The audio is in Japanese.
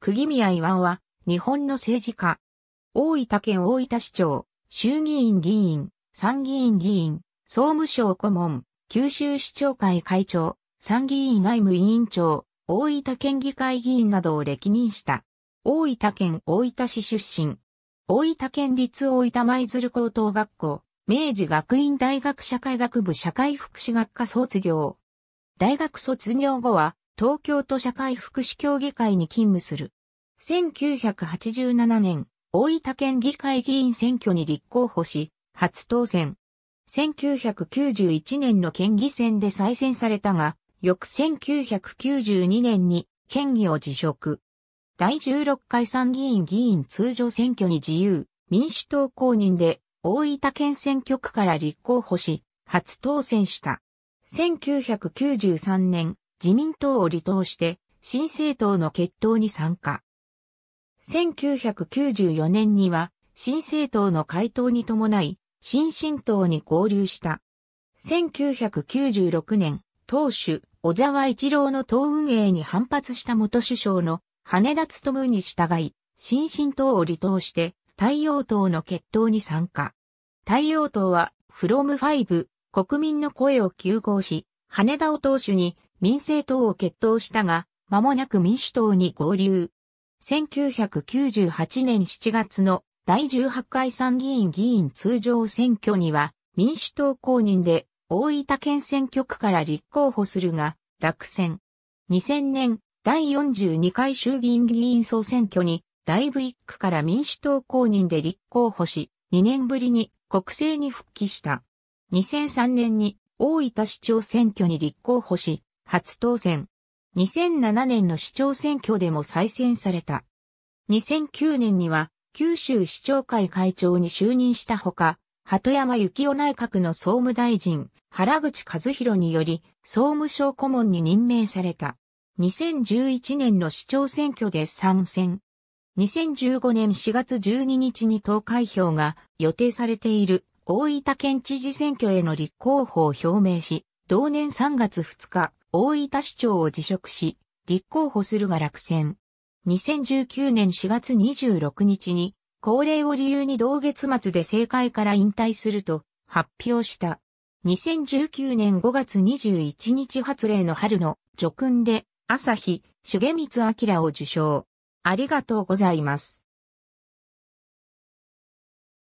釘宮岩は、日本の政治家。大分県大分市長、衆議院議員、参議院議員、総務省顧問、九州市長会会長、参議院内務委員長、大分県議会議員などを歴任した。大分県大分市出身。大分県立大分舞鶴高等学校、明治学院大学社会学部社会福祉学科卒業。大学卒業後は、東京都社会福祉協議会に勤務する。1987年、大分県議会議員選挙に立候補し、初当選。1991年の県議選で再選されたが、翌1992年に県議を辞職。第16回参議院議員通常選挙に自由、民主党公認で大分県選挙区から立候補し、初当選した。1993年、自民党を離党して、新政党の決闘に参加。1994年には、新政党の回答に伴い、新進党に合流した。1996年、党首、小沢一郎の党運営に反発した元首相の羽田務に従い、新進党を離党して、太陽党の決闘に参加。太陽党は、フロム5、国民の声を休行し、羽田を党首に民政党を決闘したが、間もなく民主党に合流。1998年7月の第18回参議院議員通常選挙には民主党公認で大分県選挙区から立候補するが落選。2000年第42回衆議院議員総選挙に大部一区から民主党公認で立候補し2年ぶりに国政に復帰した。2003年に大分市長選挙に立候補し初当選。2007年の市長選挙でも再選された。2009年には九州市長会会長に就任したほか、鳩山幸夫内閣の総務大臣、原口和弘により総務省顧問に任命された。2011年の市長選挙で参戦。2015年4月12日に投開票が予定されている大分県知事選挙への立候補を表明し、同年3月2日、大分市長を辞職し、立候補するが落選。2019年4月26日に、高齢を理由に同月末で政界から引退すると発表した。2019年5月21日発令の春の叙勲で、朝日、重光明を受賞。ありがとうございます。